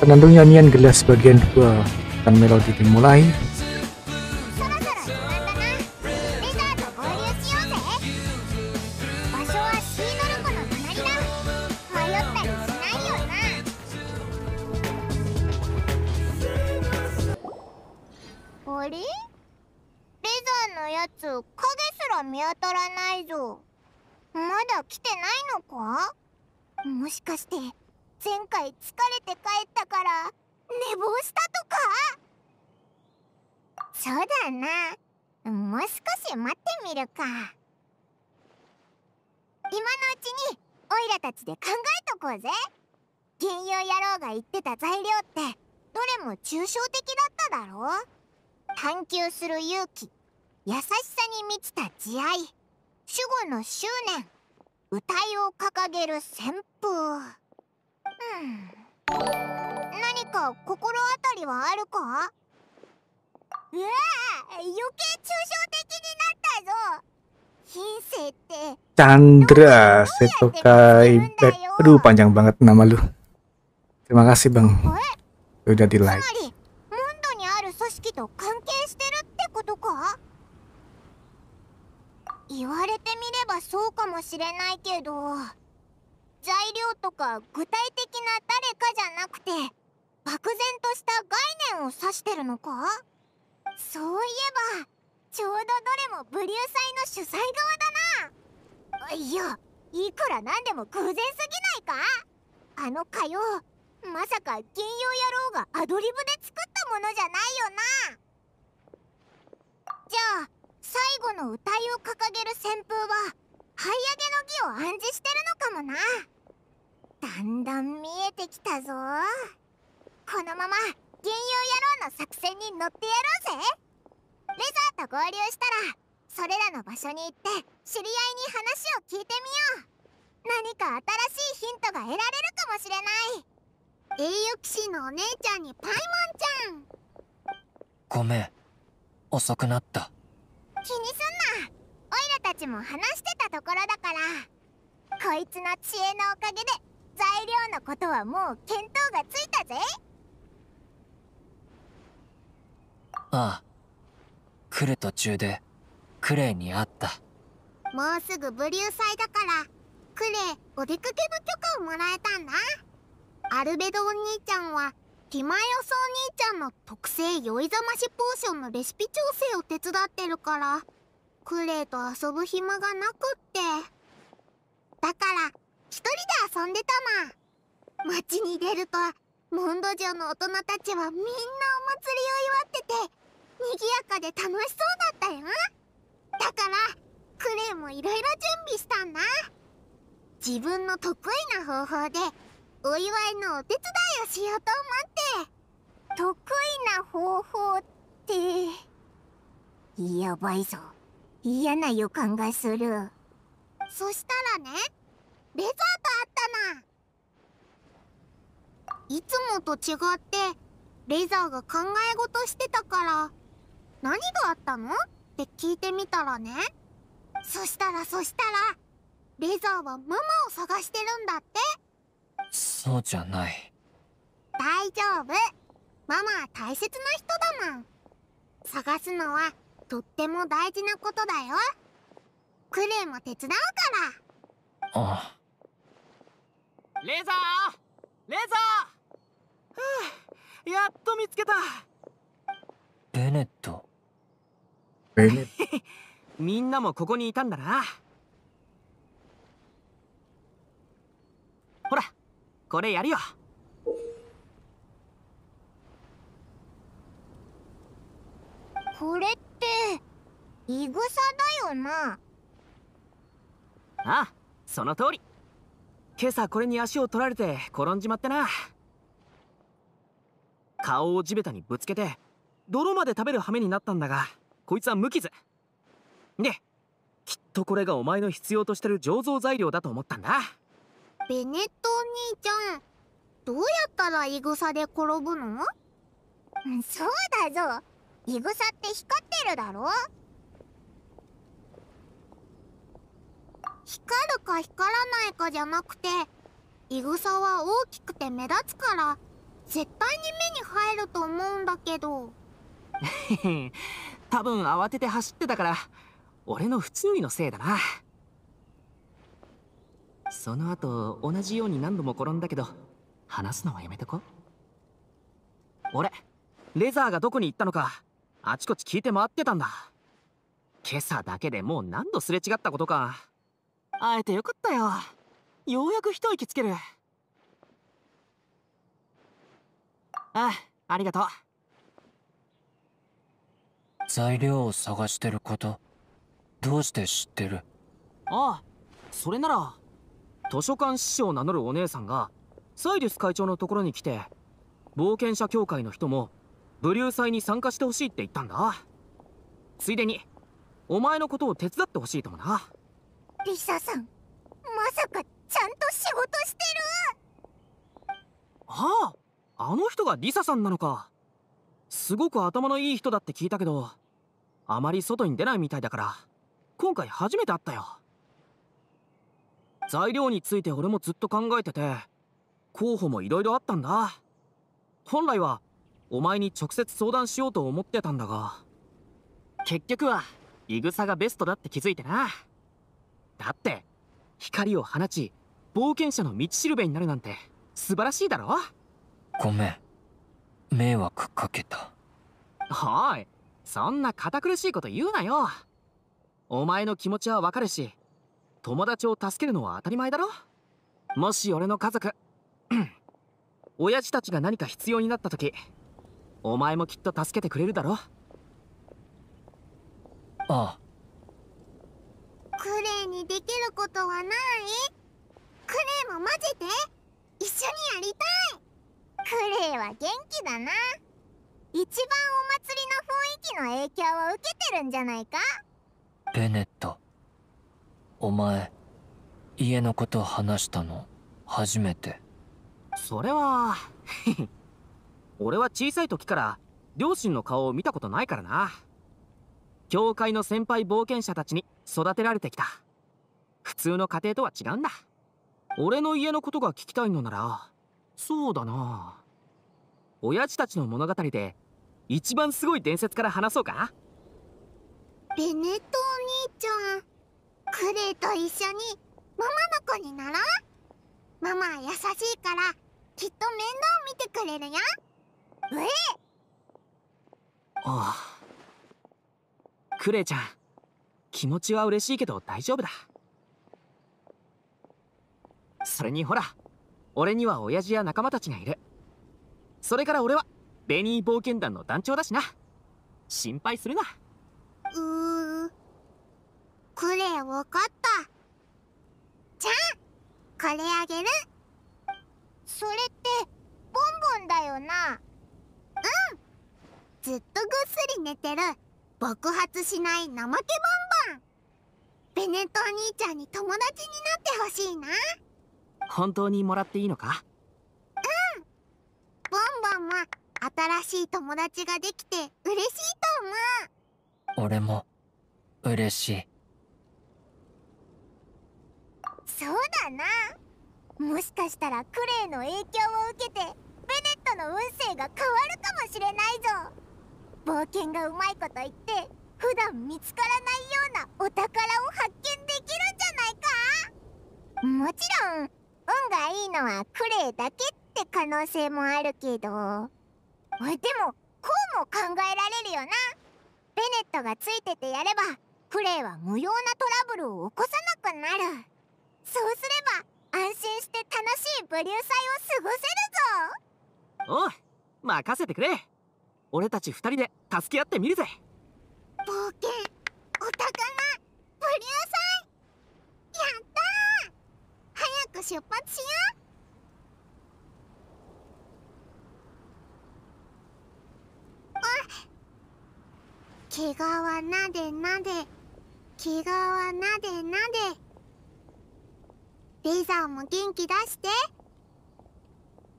Penandung nyanyian gelas bagian 2 dan melodi dimulai ける旋風うん何か心当たりはあるかうわ余計抽象的になったぞ人生って Chandra Setokai Beb Aduh panjang banget nama lu Terima kasih b a h n t Udah d a like 織と関係してるってことか言われてみれば a うかもしれないけど材料とか具体的な誰かじゃなくて漠然とした概念を指してるのかそういえばちょうどどれもブリュー祭の主催側だないやいくらなんでも偶然すぎないかあの火曜まさか銀曜野郎がアドリブで作ったものじゃないよなじゃあ最後の歌いを掲げる旋風は這い上げの儀を暗示してるのかもなだんだん見えてきたぞこのまま原油野郎の作戦に乗ってやろうぜレザーと合流したらそれらの場所に行って知り合いに話を聞いてみよう何か新しいヒントが得られるかもしれない栄誉騎士のお姉ちゃんにパイモンちゃんごめん遅くなった気にすんなたちも話してたところだからこいつの知恵のおかげで材料のことはもう見当がついたぜああ来る途中でクレイに会ったもうすぐブリュー祭だからクレイお出かけの許可をもらえたんだアルベドお兄ちゃんはティマヨソお兄ちゃんの特製酔いざましポーションのレシピ調整を手伝ってるからクレイと遊ぶ暇がなくってだから一人で遊んでたま街に出るとモンド城の大人たちはみんなお祭りを祝ってて賑やかで楽しそうだったよだからクレイもいろいろ準備したんだ自分の得意な方法でお祝いのお手伝いをしようと思って得意な方法ってやばいぞ嫌な予感がするそしたらねレザーとあったないつもと違ってレザーが考え事してたから何があったのって聞いてみたらねそしたらそしたらレザーはママを探してるんだってそうじゃない大丈夫ママは大切な人だもん探すのはとっても大事なことだよクレイも手伝うからああレザーレザーやっと見つけたベネットベネット みんなもここにいたんだなほらこれやるよこれってってイグサだよなああその通り今朝これに足を取られて転んじまってな顔を地べたにぶつけて泥まで食べる羽目になったんだがこいつは無傷できっとこれがお前の必要としてる醸造材料だと思ったんだベネットお兄ちゃんどうやったらイグサで転ぶのそうだぞイグサって光ってるだろ光るか光らないかじゃなくてイグサは大きくて目立つから絶対に目に入ると思うんだけど 多分慌てて走ってたから俺の不注意のせいだなその後同じように何度も転んだけど話すのはやめとこ俺レザーがどこに行ったのかあちこち聞いて回ってたんだ今朝だけでもう何度すれ違ったことか会えてよかったよようやく一息つけるあありがとう材料を探してることどうして知ってるああそれなら図書館師匠を名乗るお姉さんがサイリス会長のところに来て冒険者協会の人も武流祭に参加してほしいって言ったんだついでにお前のことを手伝ってほしいともなリサさんまさかちゃんと仕事してるあああの人がリサさんなのかすごく頭のいい人だって聞いたけどあまり外に出ないみたいだから今回初めて会ったよ材料について俺もずっと考えてて候補もいろいろあったんだ本来はお前に直接相談しようと思ってたんだが結局はイグサがベストだって気づいてなだって光を放ち冒険者の道しるべになるなんて素晴らしいだろごめん迷惑かけたはいそんな堅苦しいこと言うなよお前の気持ちはわかるし友達を助けるのは当たり前だろもし俺の家族 親父たちが何か必要になった時お前もきっと助けてくれるだろああクレイにできることはないクレイも混ぜて一緒にやりたいクレイは元気だな一番お祭りの雰囲気の影響を受けてるんじゃないかベネットお前家のこと話したの初めてそれは 俺は小さい時から両親の顔を見たことないからな教会の先輩冒険者たちに育てられてきた普通の家庭とは違うんだ俺の家のことが聞きたいのならそうだな親父たちの物語で一番すごい伝説から話そうかベネットお兄ちゃんクレイと一緒にママの子になろうママは優しいからきっと面倒見てくれるよああクレイちゃん気持ちは嬉しいけど大丈夫だそれにほら俺には親父や仲間たちがいるそれから俺はベニー冒険団の団長だしな心配するなうークレイ分かったじゃあこれあげるそれってボンボンだよなうんずっとぐっすり寝てる爆発しない怠けボンボンベネットお兄ちゃんに友達になってほしいな本当にもらっていいのかうんボンボンも新しい友達ができて嬉しいと思う俺も嬉しいそうだなもしかしたらクレイの影響を受けてベネットの運勢が変わるかもしれないぞ冒険がうまいこと言って普段見つからないようなお宝を発見できるんじゃないかもちろん運がいいのはクレイだけって可能性もあるけどでもこうも考えられるよなベネットがついててやればクレイは無用なトラブルを起こさなくなるそうすれば安心して楽しいブリュー祭を過ごせるぞおい任せてくれ俺たち二人で助け合ってみるぜ冒険お宝ブリューさんやった早く出発しよう毛皮なでなで毛皮なでなでレザーも元気出して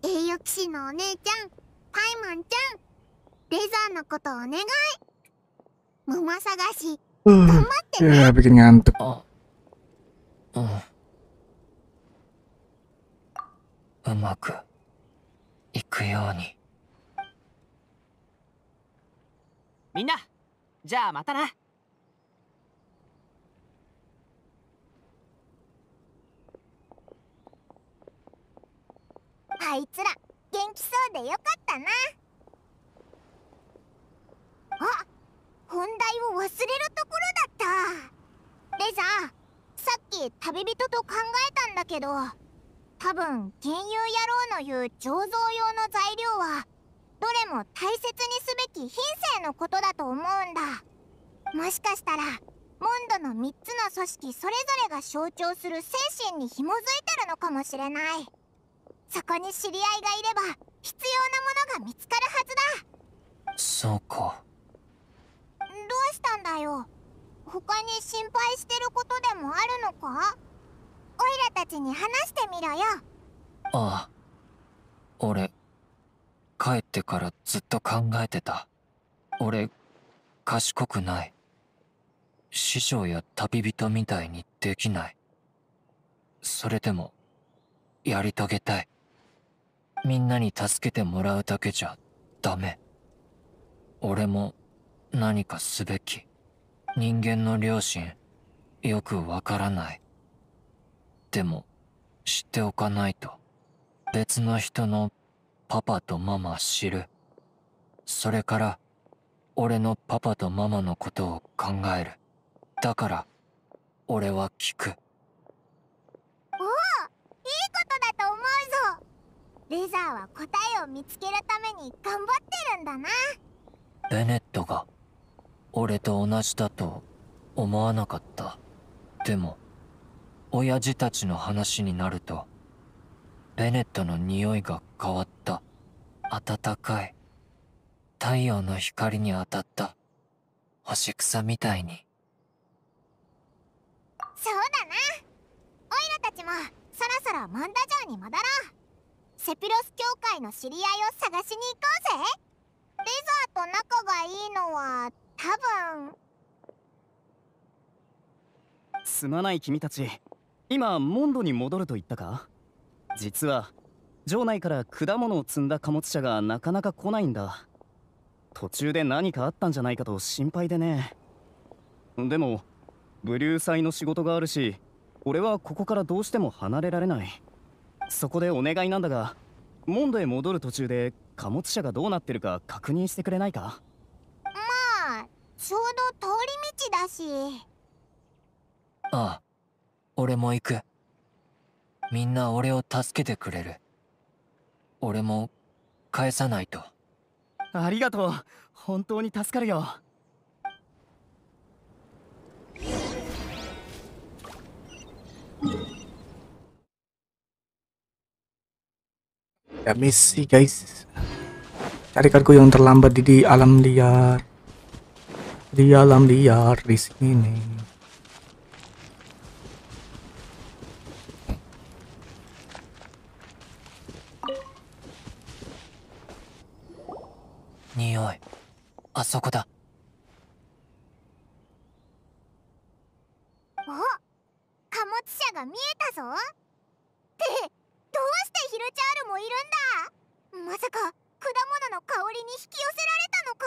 栄誉騎士のお姉ちゃんパイマンちゃんレザーのことお願いマ探し頑張ってね y うまくいくようにみんなじゃあまたなあいつら元気そうでよかったなあ本題を忘れるところだったレザーさっき旅人と考えたんだけど多分原油野郎の言う醸造用の材料はどれも大切にすべき品性のことだと思うんだもしかしたらモンドの3つの組織それぞれが象徴する精神に紐づいてるのかもしれない。そこに知り合いがいれば必要なものが見つかるはずだそうかどうしたんだよ他に心配してることでもあるのかオイラたちに話してみろよああ俺帰ってからずっと考えてた俺賢くない師匠や旅人みたいにできないそれでもやり遂げたいみんなに助けてもらうだけじゃダメ俺も何かすべき人間の良心よくわからないでも知っておかないと別の人のパパとママ知るそれから俺のパパとママのことを考えるだから俺は聞くおおいいことだと思うぞレザーは答えを見つけるために頑張ってるんだなベネットが俺と同じだと思わなかったでも親父たちの話になるとベネットの匂いが変わった温かい太陽の光に当たった干し草みたいにそうだなオイラたちもそろそろモンダ城に戻ろうセピロス教会の知り合いを探しに行こうぜレザーと仲がいいのは多分すまない君たち今モンドに戻ると言ったか実は城内から果物を積んだ貨物車がなかなか来ないんだ途中で何かあったんじゃないかと心配でねでもブリュー祭の仕事があるし俺はここからどうしても離れられないそこでお願いなんだが門戸へ戻る途中で貨物車がどうなってるか確認してくれないかまあちょうど通り道だしああ俺も行くみんな俺を助けてくれる俺も返さないとありがとう本当に助かるよ ya misi guys cari kargo yang terlambat di, di alam liar di alam liar di sini nih Nioi. Asoko ah, Oh, 貨物車が見えたぞ。もいるんだまさか果物の香りに引き寄せられたのか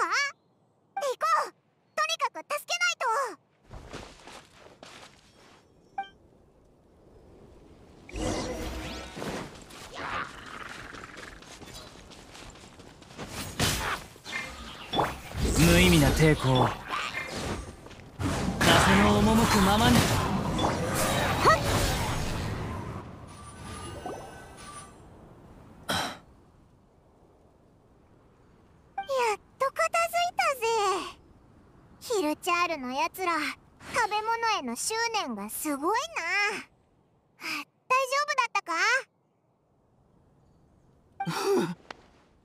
行こうとにかく助けないと無意味な抵抗風の赴くままにルのやつら食べ物への執念がすごいな大丈夫だった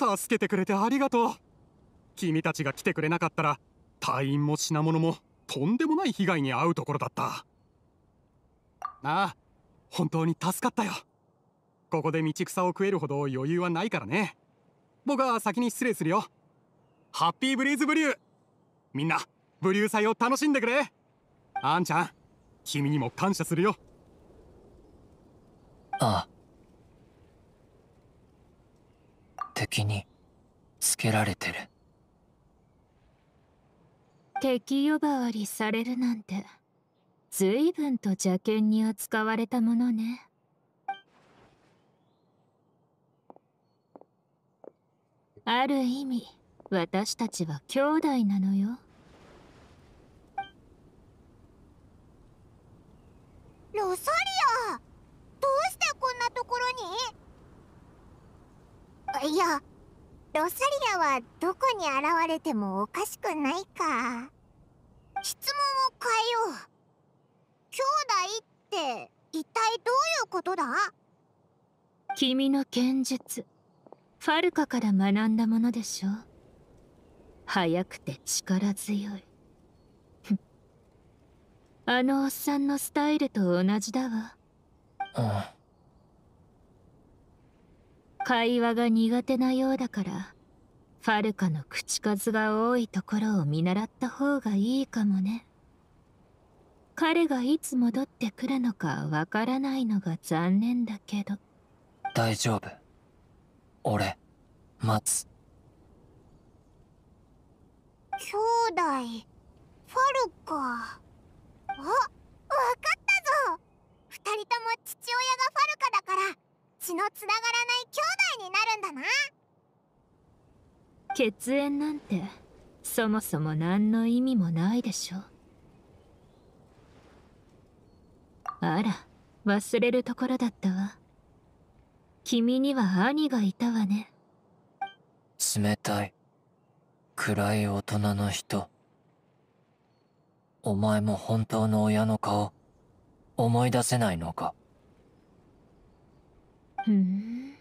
か 助けてくれてありがとう君たちが来てくれなかったら隊員も品物もとんでもない被害に遭うところだったああ本当に助かったよここで道草を食えるほど余裕はないからね僕は先に失礼するよハッピーブリーズブリューみんなブリュー祭を楽しんでくれあんちゃん君にも感謝するよああ敵につけられてる敵呼ばわりされるなんて随分と邪険に扱われたものねある意味私たちは兄弟なのよロサリアどうしてこんなところにいやロサリアはどこに現れてもおかしくないか質問を変えよう兄弟って一体どういうことだ君の剣術ファルカから学んだものでしょ早くて力強いあのおっさんのスタイルと同じだわああ会話が苦手なようだからファルカの口数が多いところを見習った方がいいかもね彼がいつ戻ってくるのかわからないのが残念だけど大丈夫俺待つ兄弟ファルカおわかったぞ2人とも父親がファルカだから血のつながらない兄弟になるんだな血縁なんてそもそも何の意味もないでしょあら忘れるところだったわ君には兄がいたわね冷たい暗い大人の人お前も本当の親の顔、思い出せないのか。ふん。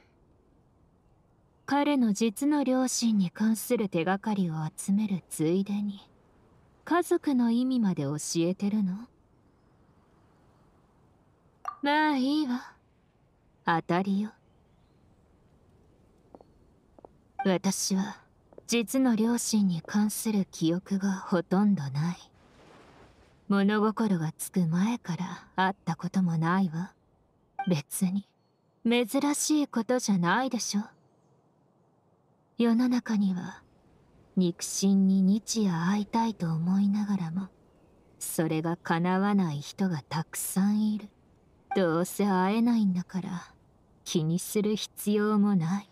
彼の実の両親に関する手がかりを集めるついでに、家族の意味まで教えてるのまあいいわ。当たりよ。私は、実の両親に関する記憶がほとんどない。物心がつく前から会ったこともないわ別に珍しいことじゃないでしょ世の中には肉親に日夜会いたいと思いながらもそれが叶わない人がたくさんいるどうせ会えないんだから気にする必要もない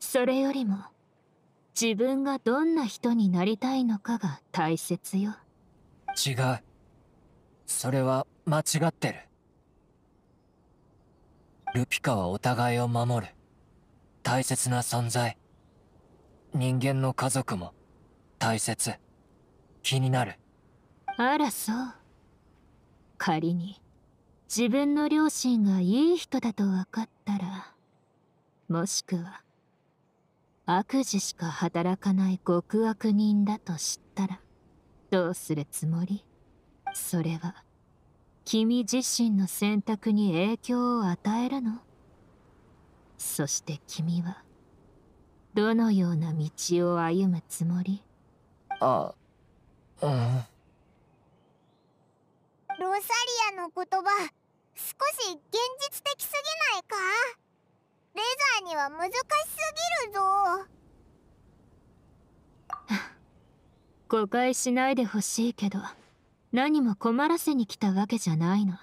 それよりも自分がどんな人になりたいのかが大切よ違うそれは間違ってるルピカはお互いを守る大切な存在人間の家族も大切気になるあらそう仮に自分の両親がいい人だと分かったらもしくは悪事しか働かない極悪人だと知ったらどうするつもりそれは君自身の選択に影響を与えるのそして君はどのような道を歩むつもりあうんロサリアの言葉少し現実的すぎないかレザーには難しすぎるぞ 誤解しないでほしいけど何も困らせに来たわけじゃないの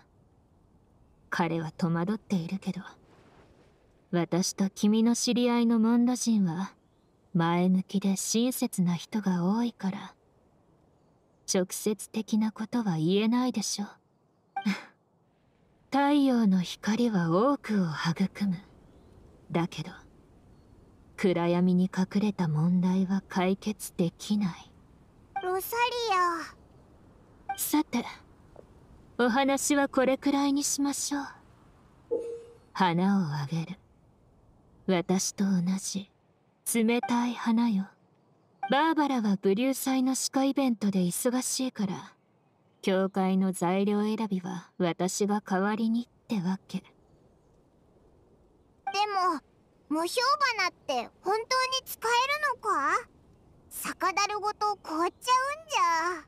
彼は戸惑っているけど私と君の知り合いのモンド人は前向きで親切な人が多いから直接的なことは言えないでしょう 太陽の光は多くを育むだけど暗闇に隠れた問題は解決できないロサリアさてお話はこれくらいにしましょう花をあげる私と同じ冷たい花よバーバラはブリュー祭の鹿イベントで忙しいから教会の材料選びは私が代わりにってわけでも無評花って本当に使えるのか酒樽ごと凍っちゃうんじ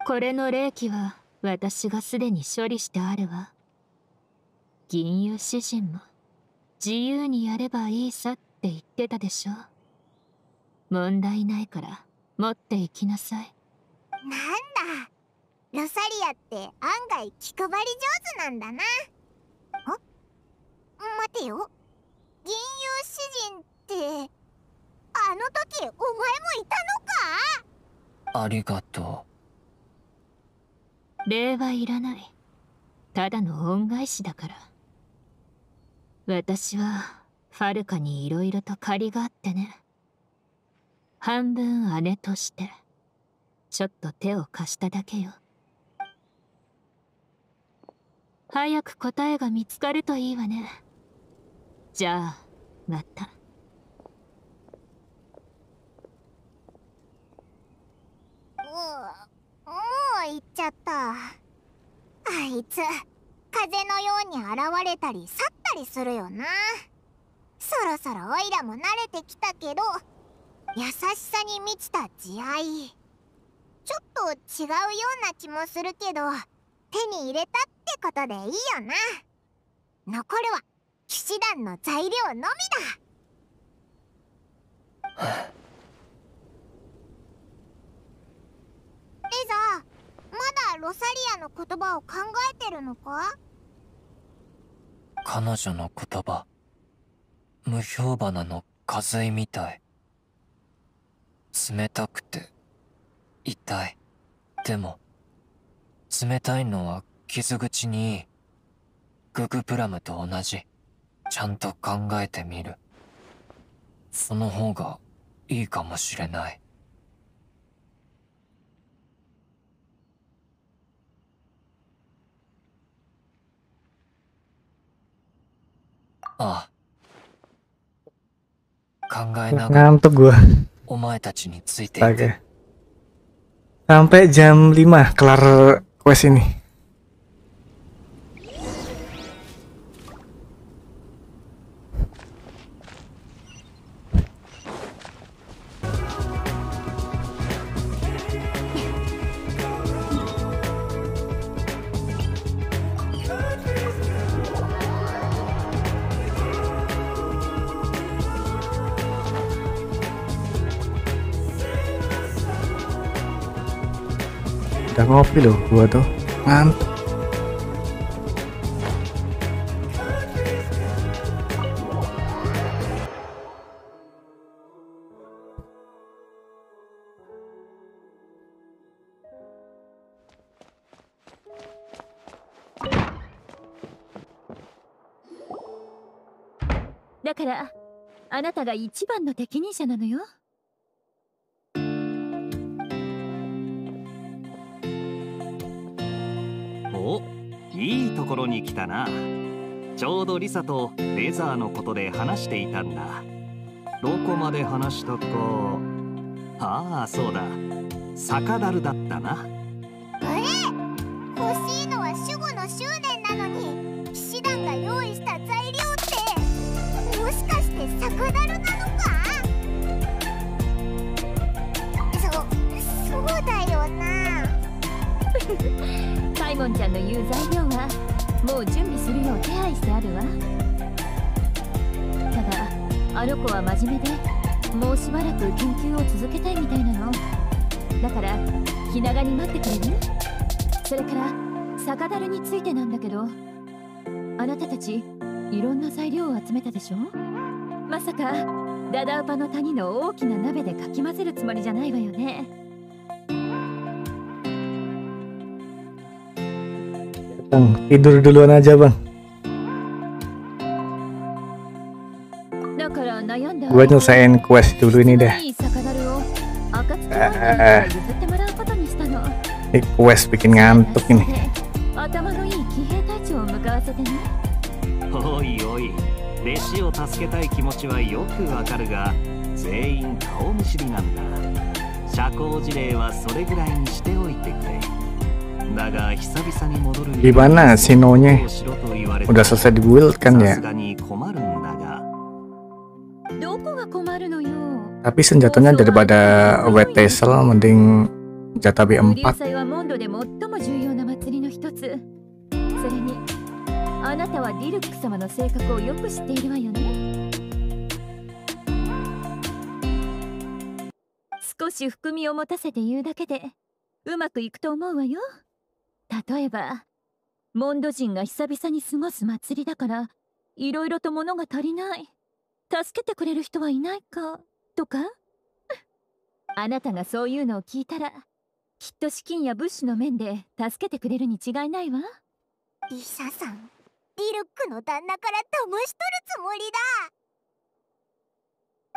ゃこれの冷気は私がすでに処理してあるわ銀融詩人も自由にやればいいさって言ってたでしょ問題ないから持っていきなさいなんだロサリアって案外気配り上手なんだなあ待てよ銀融詩人ってあの時お前もいたのかありがとう礼はいらないただの恩返しだから私はファルカにいろいろと借りがあってね半分姉としてちょっと手を貸しただけよ早く答えが見つかるといいわねじゃあまた。もう行っちゃったあいつ風のように現れたり去ったりするよなそろそろおいらも慣れてきたけど優しさに満ちた慈愛ちょっと違うような気もするけど手に入れたってことでいいよな残るは騎士団の材料のみだザまだロサリアの言葉を考えてるのか彼女の言葉無氷花の風邪みたい冷たくて痛いでも冷たいのは傷口にいいググプラムと同じちゃんと考えてみるその方がいいかもしれない ngantuk gua Oke. sampai jam 5 kelar quest ini ngopi loh gua tuh mantep だからあなたが一番の適任者なのよ。おいいところに来たなちょうどリサとレザーのことで話していたんだどこまで話したかああそうだ酒樽だったなゴンちゃんの言う材料はもう準備するよう手配してあるわただあの子は真面目でもうしばらく研究を続けたいみたいなのだから気長に待ってくれるそれから酒樽についてなんだけどあなたたちいろんな材料を集めたでしょまさかダダウパの谷の大きな鍋でかき混ぜるつもりじゃないわよね Bang, tidur duluan aja bang. Gue nyelesain quest dulu ini deh. ini quest bikin ngantuk ini. Oi, Di mana Sinonya? Udah selesai di build kan ya? Tapi senjatanya daripada wet Tesla mending senjata B4. Sikoshi 含みを持たせて言うだけでうまくいくと思うわよ。例えばモンド人が久々に過ごす祭りだからいろいろと物が足りない助けてくれる人はいないかとか あなたがそういうのを聞いたらきっと資金や物資の面で助けてくれるに違いないわリサさんリルックの旦那から騙し取るつもり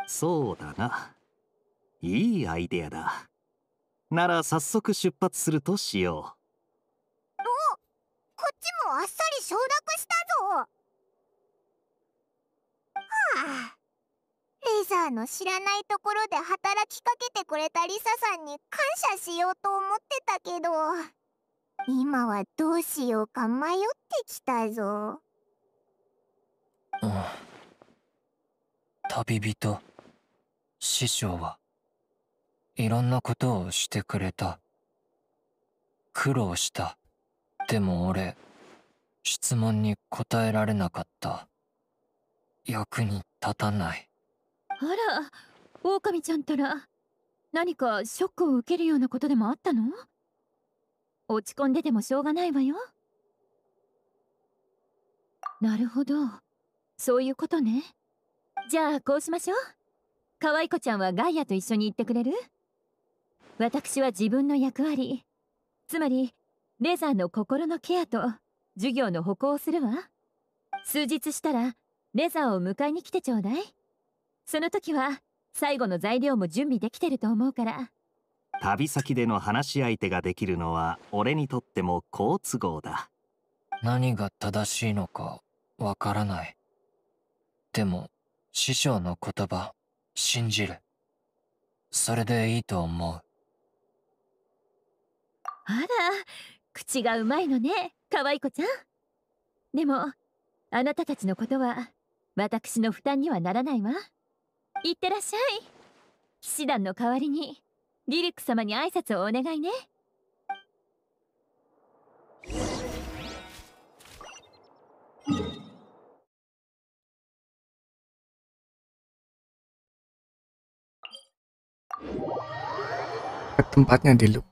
だそうだないいアイデアだなら早速出発するとしよう承諾したぞはあレザーの知らないところで働きかけてくれたリサさんに感謝しようと思ってたけど今はどうしようか迷ってきたぞうん旅人師匠はいろんなことをしてくれた苦労したでも俺質問に答えられなかった役に立たないあら狼ちゃんったら何かショックを受けるようなことでもあったの落ち込んでてもしょうがないわよなるほどそういうことねじゃあこうしましょう可愛い子ちゃんはガイアと一緒に行ってくれる私は自分の役割つまりレザーの心のケアと授業の歩行をするわ数日したらレザーを迎えに来てちょうだいその時は最後の材料も準備できてると思うから旅先での話し相手ができるのは俺にとっても好都合だ何が正しいのかわからないでも師匠の言葉信じるそれでいいと思うあら口がうまいのね可愛い子ちゃんでもあなたたちのことは私の負担にはならないわいってらっしゃい騎士団の代わりにリリック様に挨拶をお願いね tempatnya di look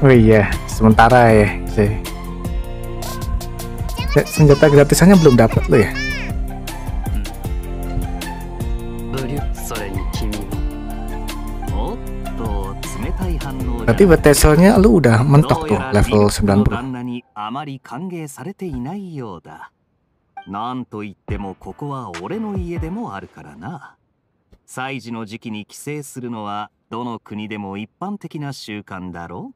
Oh iya, sementara ya sih. Senjata gratisannya belum dapat lo ya. Berarti beteselnya lu udah mentok tuh level 90. なんといってもここは俺の家でもあるからな。祭事の時期に帰省するのはどの国でも一般的な習慣だろ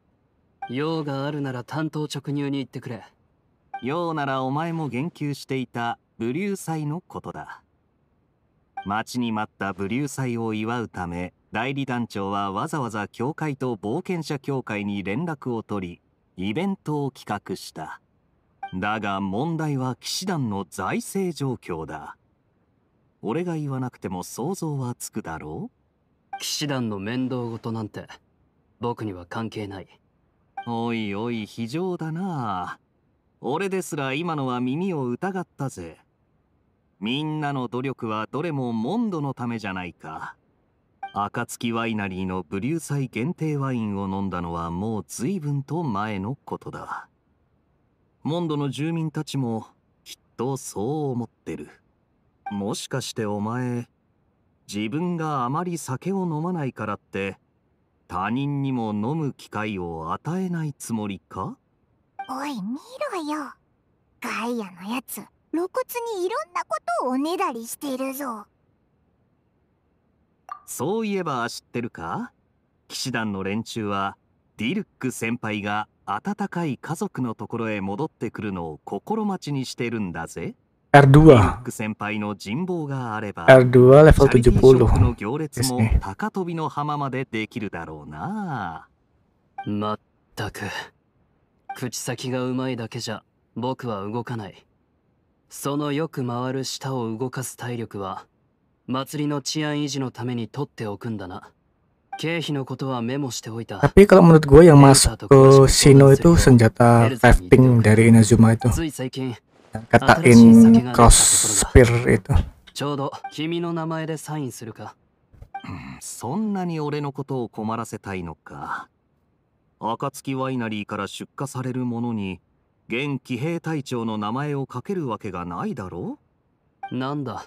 用があるなら担当直入に言ってくれ。用ならお前も言及していたブリュー祭のことだ。待ちに待ったブリュー祭を祝うため代理団長はわざわざ教会と冒険者協会に連絡を取りイベントを企画しただが問題は騎士団の財政状況だ俺が言わなくても想像はつくだろう騎士団の面倒事なんて僕には関係ないおいおい非常だな俺ですら今のは耳を疑ったぜみんなの努力はどれもモンドのためじゃないか暁ワイナリーのブリュー祭限定ワインを飲んだのはもう随分と前のことだモンドの住民たちもきっとそう思ってるもしかしてお前自分があまり酒を飲まないからって他人にも飲む機会を与えないつもりかおい見ろよガイアのやつ露骨にいろんなことをおねだりしてるぞそういえば知ってるか騎士団の連中はディルック先輩が温かい家族のところへ戻ってくるのを心待ちにしてるんだぜ。R2 先輩の人望があれば R2 レベル70の行列も高飛びの浜までできるだろうなまったく口先がうまいだけじゃ僕は動かないそのよく回る舌を動かす体力は祭りの治安維持のために取っておくんだな。経費のことはメモしておいた。Tapi menurut gue yang masuk ke Shino itu senjata crafting dari Inazuma itu. Katain cross spear itu. ちょうど君の名前でサインするか。そんなに俺のことを困らせたいのか。暁ワイナリーから出荷されるものに、現騎兵隊長の名前をかけるわけがないだろうなんだ、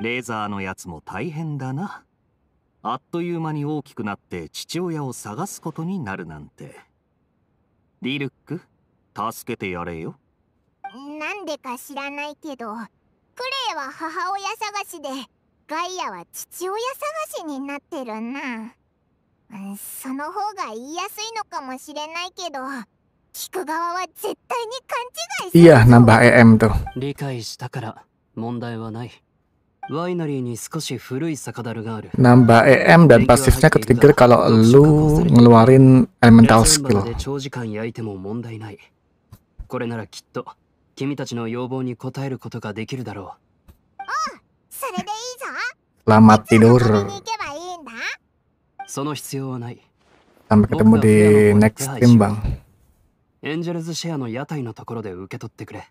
レーザーのやつも大変だなあっという間に大きくなって父親を探すことになるなんてリルック助けてやれよなんでか知らないけどクレイは母親探しでガイアは父親探しになってるなその方が言いやすいのかもしれないけど聞く側は絶対に勘違いするいや、n a m b a m と理解したから問題はないワイナリーに少し古い酒樽がある。ナンバー AM でパシフィクティクルカロールーンルワリンエレメンタルスキル。長時間焼いても問題ない。これならきっと君たちの要望に応えることができるだろう。おう、それでいいぞ。ラマティール。その必要はない。サンバカテムディネクスティンバン。エンジェルズシェアの屋台のところで受け取ってくれ。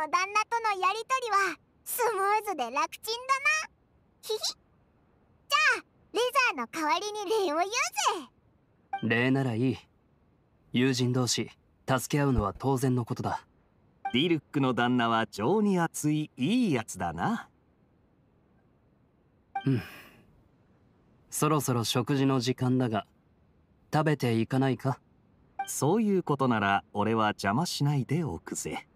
の旦那とのやりとりはスムーズで楽ちんだなヒひじゃあレザーの代わりに礼を言うぜ礼ならいい友人同士助け合うのは当然のことだディルックの旦那は情に熱いいいやつだなうんそろそろ食事の時間だが食べていかないかそういうことなら俺は邪魔しないでおくぜ。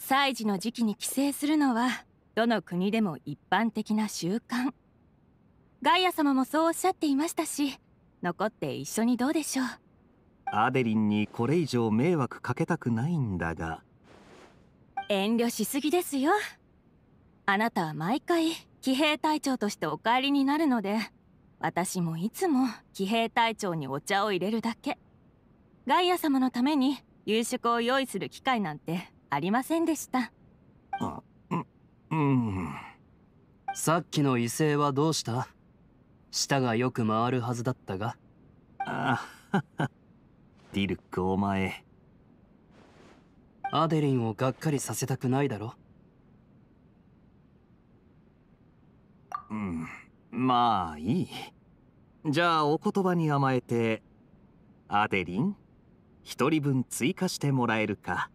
祭事の時期に帰省するのはどの国でも一般的な習慣ガイア様もそうおっしゃっていましたし残って一緒にどうでしょうアデリンにこれ以上迷惑かけたくないんだが遠慮しすぎですよあなたは毎回騎兵隊長としてお帰りになるので私もいつも騎兵隊長にお茶を入れるだけガイア様のために夕食を用意する機会なんてありませんでしたうんさっきの威勢はどうした舌がよく回るはずだったがあディルックお前アデリンをがっかりさせたくないだろうんまあいいじゃあお言葉に甘えてアデリン1人分追加してもらえるか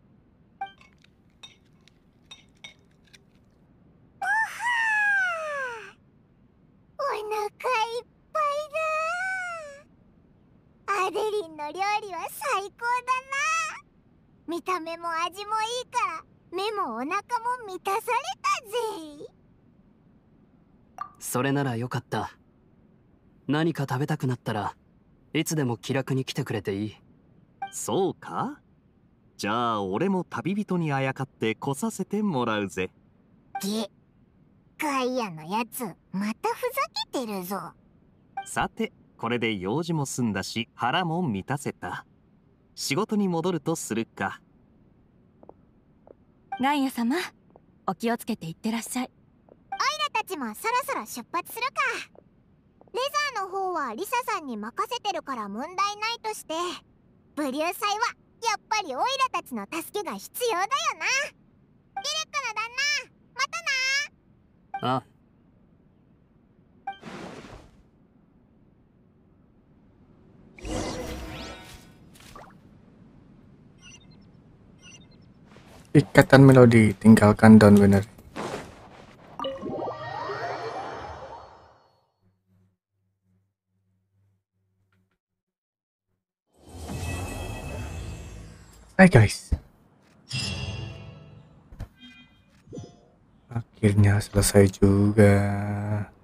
お腹いっぱいだアデリンの料理は最高だな見た目も味もいいから目もお腹も満たされたぜそれならよかった何か食べたくなったらいつでも気楽に来てくれていいそうかじゃあ俺も旅人にあやかって来させてもらうぜげガイアのやつまたふざけてるぞさてこれで用事も済んだし腹も満たせた仕事に戻るとするかガイア様お気をつけていってらっしゃいオイラたちもそろそろ出発するかレザーの方はリサさんに任せてるから問題ないとしてブ流ュ祭はやっぱりオイラたちの助けが必要だよなリレックの旦那またなああ Ikatan m e tinggalkan downwinner. Hai guys Akhirnya selesai juga